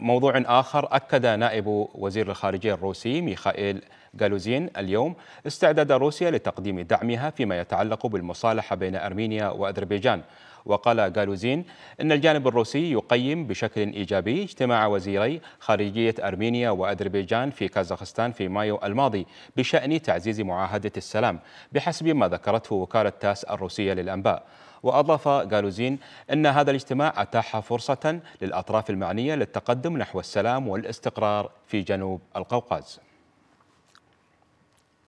موضوع آخر أكد نائب وزير الخارجية الروسي ميخائيل غالوزين اليوم استعداد روسيا لتقديم دعمها فيما يتعلق بالمصالحة بين أرمينيا وأذربيجان وقال غالوزين أن الجانب الروسي يقيم بشكل إيجابي اجتماع وزيري خارجية أرمينيا وأذربيجان في كازاخستان في مايو الماضي بشأن تعزيز معاهدة السلام بحسب ما ذكرته وكالة تاس الروسية للأنباء وأضاف غالوزين أن هذا الاجتماع أتاح فرصة للأطراف المعنية للتقدم نحو السلام والاستقرار في جنوب القوقاز